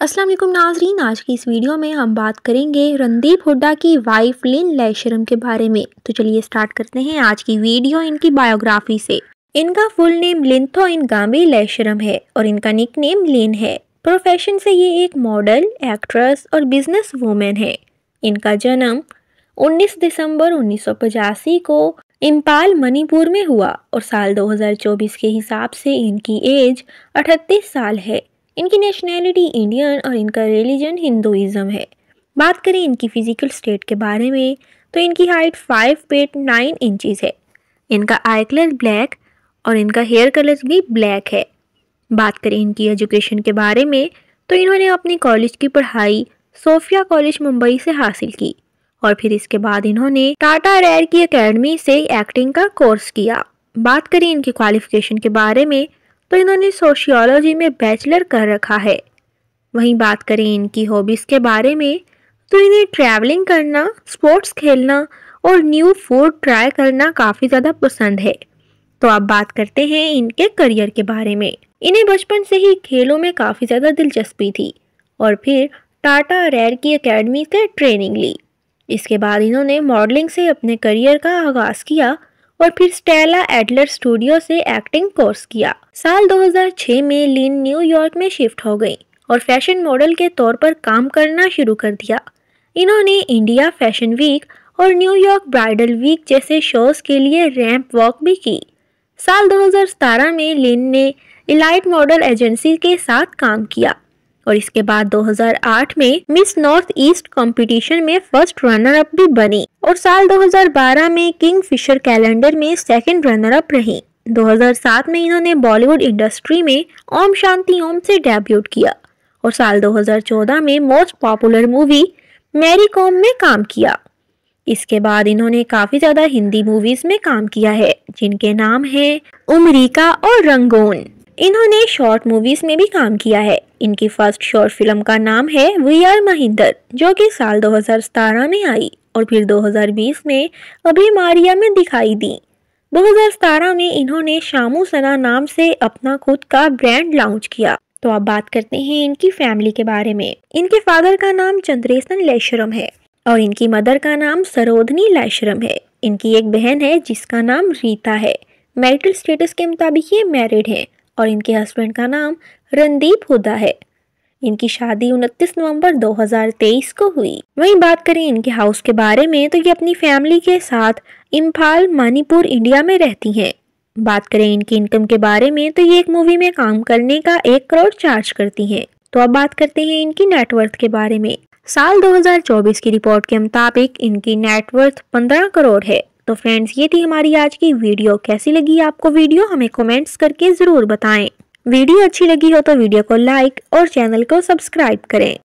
असलम नाजरीन आज की इस वीडियो में हम बात करेंगे रणदीप हुड्डा की वाइफ लिन लैशरम के बारे में तो चलिए स्टार्ट करते हैं आज की वीडियो इनकी बायोग्राफी से इनका फुल नेम लिंथो इन गांबी लैशरम है और इनका निक नेम लिन है प्रोफेशन से ये एक मॉडल एक्ट्रेस और बिजनेस वूमेन है इनका जन्म 19 दिसंबर 1985 को इम्पाल मणिपुर में हुआ और साल 2024 के हिसाब से इनकी एज अठतीस साल है इनकी नेशनैलिटी इंडियन और इनका रिलीजन हिंदुज़म है बात करें इनकी फ़िज़िकल स्टेट के बारे में तो इनकी height five feet nine inches है इनका आई कलर ब्लैक और इनका हेयर कलर भी ब्लैक है बात करें इनकी एजुकेशन के बारे में तो इन्होंने अपनी कॉलेज की पढ़ाई सोफिया कॉलेज मुंबई से हासिल की और फिर इसके बाद इन्होंने टाटा रेयर की एकेडमी से एक्टिंग का कोर्स किया बात करें इनकी क्वालिफिकेशन के बारे में तो इन्होंने सोशियोलॉजी में बैचलर कर रखा है वहीं बात करें इनकी हॉबीज़ के बारे में तो इन्हें ट्रैवलिंग करना स्पोर्ट्स खेलना और न्यू फूड ट्राई करना काफ़ी ज़्यादा पसंद है तो अब बात करते हैं इनके करियर के बारे में इन्हें बचपन से ही खेलों में काफ़ी ज़्यादा दिलचस्पी थी और फिर टाटा रेर की अकेडमी से ट्रेनिंग ली इसके बाद इन्होंने मॉडलिंग से अपने करियर का आगाज़ किया और फिर स्टेला एडलर स्टूडियो से एक्टिंग कोर्स किया साल 2006 में लिन न्यूयॉर्क में शिफ्ट हो गई और फैशन मॉडल के तौर पर काम करना शुरू कर दिया इन्होंने इंडिया फैशन वीक और न्यूयॉर्क ब्राइडल वीक जैसे शोज़ के लिए रैंप वॉक भी की साल 2017 में लिन ने इलाइट मॉडल एजेंसी के साथ काम किया और इसके बाद 2008 में मिस नॉर्थ ईस्ट कंपटीशन में फर्स्ट रनर अप भी बनी और साल 2012 में किंग फिशर कैलेंडर में सेकंड रनर अप रहे 2007 में इन्होंने बॉलीवुड इंडस्ट्री में ओम शांति ओम से डेब्यूट किया और साल 2014 में most popular movie Mary Kom में काम किया इसके बाद इन्होंने काफ़ी ज़्यादा हिंदी मूवीज़ में काम किया है जिनके नाम हैं उमरीका और रंगोन इन्होंने शॉर्ट मूवीज़ में भी काम किया है इनकी फर्स्ट शॉर्ट फिल्म का नाम है वी आर महिंदर जो कि साल 2017 में आई और फिर 2020 में अभी मारिया में दिखाई दी 2017 में इन्होंने शामू सना नाम से अपना खुद का ब्रांड लॉन्च किया तो आप बात करते हैं इनकी फैमिली के बारे में इनके फादर का नाम चंद्रेशन लेशरम है और इनकी मदर का नाम सरोधनी लेशरम है इनकी एक बहन है जिसका नाम रीता है मैरिटल स्टेटस के मुताबिक ये मैरिड हैं और इनके हस्बैंड का नाम रणदीप हुदा है इनकी शादी 29 नवंबर 2023 को हुई वहीं बात करें इनके हाउस के बारे में तो ये अपनी फैमिली के साथ इम्फाल मणिपुर इंडिया में रहती हैं बात करें इनकी इनकम के बारे में तो ये एक मूवी में काम करने का एक करोड़ चार्ज करती हैं तो अब बात करते हैं इनकी नेटवर्थ के बारे में साल 2024 की रिपोर्ट के मुताबिक इनकी नेटवर्थ 15 करोड़ है तो फ्रेंड्स ये थी हमारी आज की वीडियो कैसी लगी आपको वीडियो हमें कमेंट्स करके ज़रूर बताएं वीडियो अच्छी लगी हो तो वीडियो को लाइक और चैनल को सब्सक्राइब करें